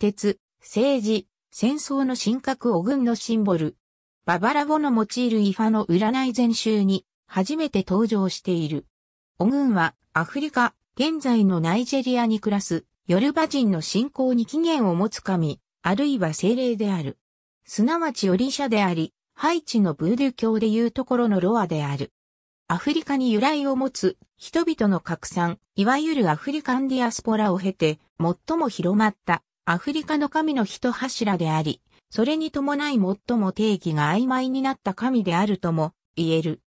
鉄、政治、戦争の神格を軍のシンボル。ババラボの用いるイファの占い全集に初めて登場している。お軍はアフリカ、現在のナイジェリアに暮らすヨルバ人の信仰に起源を持つ神、あるいは精霊である。すなわちオリシャであり、ハイチのブードゥ教でいうところのロアである。アフリカに由来を持つ人々の拡散、いわゆるアフリカンディアスポラを経て最も広まったアフリカの神の一柱であり、それに伴い最も定義が曖昧になった神であるとも言える。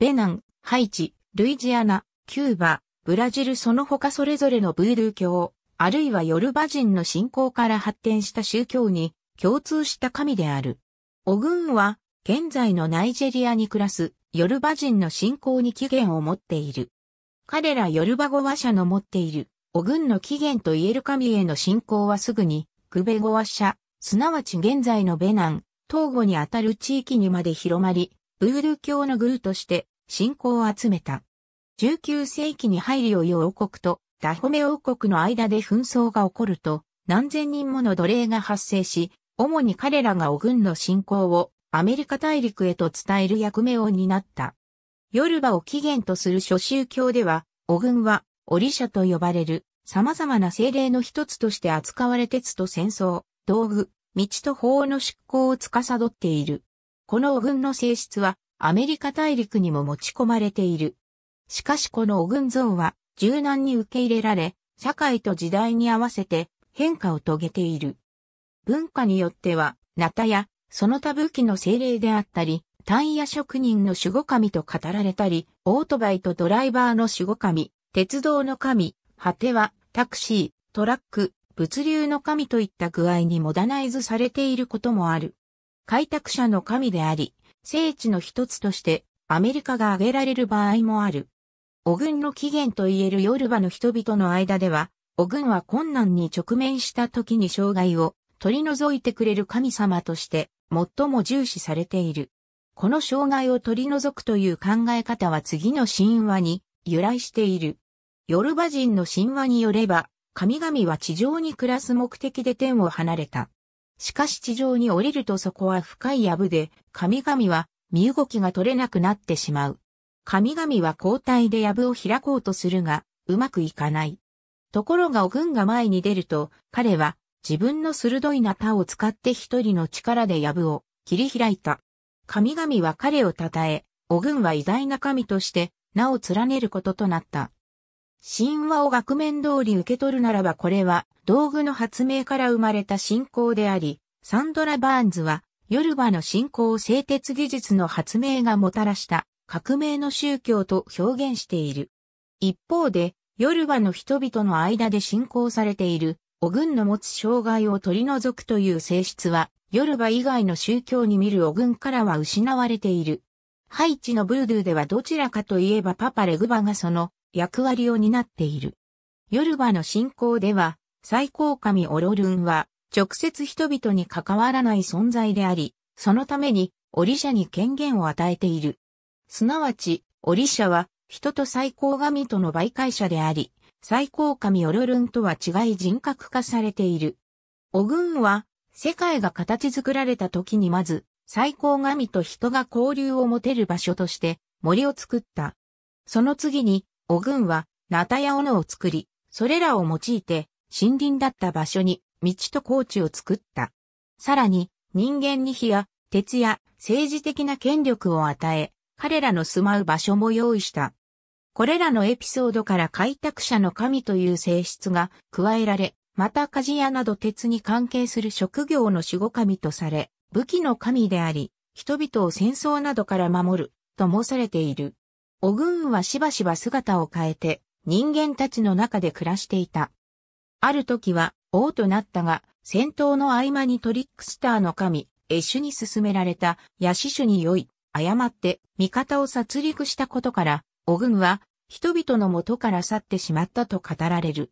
ベナン、ハイチ、ルイジアナ、キューバ、ブラジルその他それぞれのブードゥー教、あるいはヨルバ人の信仰から発展した宗教に共通した神である。オグーンは現在のナイジェリアに暮らすヨルバ人の信仰に起源を持っている。彼らヨルバ語話者の持っているお軍の起源と言える神への信仰はすぐに、クベゴワ社、すなわち現在のベナン、東郷にあたる地域にまで広まり、ブール教のグルとして信仰を集めた。19世紀に入りヨヨ王国とダホメ王国の間で紛争が起こると、何千人もの奴隷が発生し、主に彼らがオ軍の信仰をアメリカ大陸へと伝える役目を担った。ヨルバを起源とする諸宗教では、お軍はオリシャと呼ばれる様々な精霊の一つとして扱われ鉄と戦争、道具、道と法の執行を司っている。このお軍の性質はアメリカ大陸にも持ち込まれている。しかしこのお軍像は柔軟に受け入れられ、社会と時代に合わせて変化を遂げている。文化によっては、ナタやその他武器の精霊であったり、タイヤ職人の守護神と語られたり、オートバイとドライバーの守護神、鉄道の神、果ては、タクシー、トラック、物流の神といった具合にモダナイズされていることもある。開拓者の神であり、聖地の一つとしてアメリカが挙げられる場合もある。オ軍の起源といえるヨルバの人々の間では、オ軍は困難に直面した時に障害を取り除いてくれる神様として最も重視されている。この障害を取り除くという考え方は次の神話に由来している。ヨルバ人の神話によれば、神々は地上に暮らす目的で天を離れた。しかし地上に降りるとそこは深い藪で、神々は身動きが取れなくなってしまう。神々は交代で藪を開こうとするが、うまくいかない。ところがお軍が前に出ると、彼は自分の鋭いなたを使って一人の力で藪を切り開いた。神々は彼を称え、お軍は偉大な神として名を連ねることとなった。神話を額面通り受け取るならばこれは道具の発明から生まれた信仰であり、サンドラ・バーンズはヨルバの信仰を製鉄技術の発明がもたらした革命の宗教と表現している。一方で、ヨルバの人々の間で信仰されている、お軍の持つ障害を取り除くという性質は、ヨルバ以外の宗教に見るお軍からは失われている。ハイチのブードゥではどちらかといえばパパレグバがその役割を担っている。ヨルバの信仰では、最高神オロルンは、直接人々に関わらない存在であり、そのために、オリシャに権限を与えている。すなわち、オリシャは、人と最高神との媒介者であり、最高神オロルンとは違い人格化されている。オグンは、世界が形作られた時にまず、最高神と人が交流を持てる場所として森を作った。その次にお軍は、ナタや斧を作り、それらを用いて、森林だった場所に、道と高地を作った。さらに、人間に火や、鉄や、政治的な権力を与え、彼らの住まう場所も用意した。これらのエピソードから開拓者の神という性質が加えられ、また鍛冶屋など鉄に関係する職業の守護神とされ、武器の神であり、人々を戦争などから守る、と申されている。お軍はしばしば姿を変えて人間たちの中で暮らしていた。ある時は王となったが、戦闘の合間にトリックスターの神、エシュに勧められたヤシシュに酔い、誤って味方を殺戮したことから、お軍は人々の元から去ってしまったと語られる。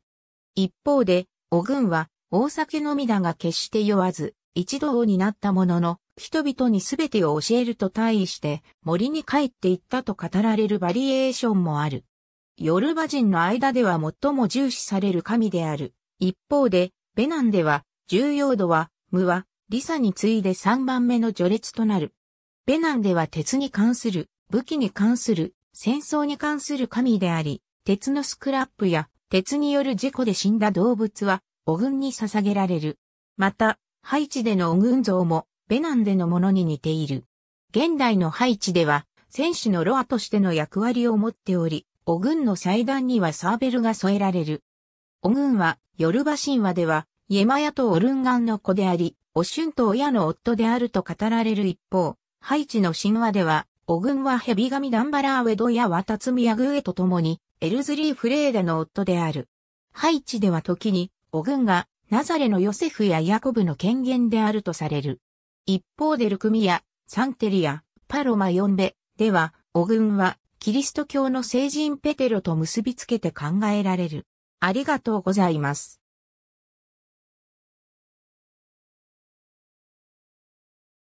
一方で、お軍は大酒飲みだが決して酔わず、一度王になったものの、人々に全てを教えると対して森に帰っていったと語られるバリエーションもある。ヨルバ人の間では最も重視される神である。一方で、ベナンでは、重要度は、無は、リサに次いで3番目の序列となる。ベナンでは鉄に関する、武器に関する、戦争に関する神であり、鉄のスクラップや、鉄による事故で死んだ動物は、お軍に捧げられる。また、ハイチでのお軍像も、ベナンでのものに似ている。現代のハイチでは、選手のロアとしての役割を持っており、オグンの祭壇にはサーベルが添えられる。オグンは、ヨルバ神話では、イエマヤとオルンガンの子であり、オシュンと親の夫であると語られる一方、ハイチの神話では、オグンはヘビ神ダンバラーウェドやワタツミヤグエと共に、エルズリー・フレーダの夫である。ハイチでは時に、オグンが、ナザレのヨセフやヤコブの権限であるとされる。一方でルクミア、サンテリア、パロマヨンベでは、お軍はキリスト教の聖人ペテロと結びつけて考えられる。ありがとうございます。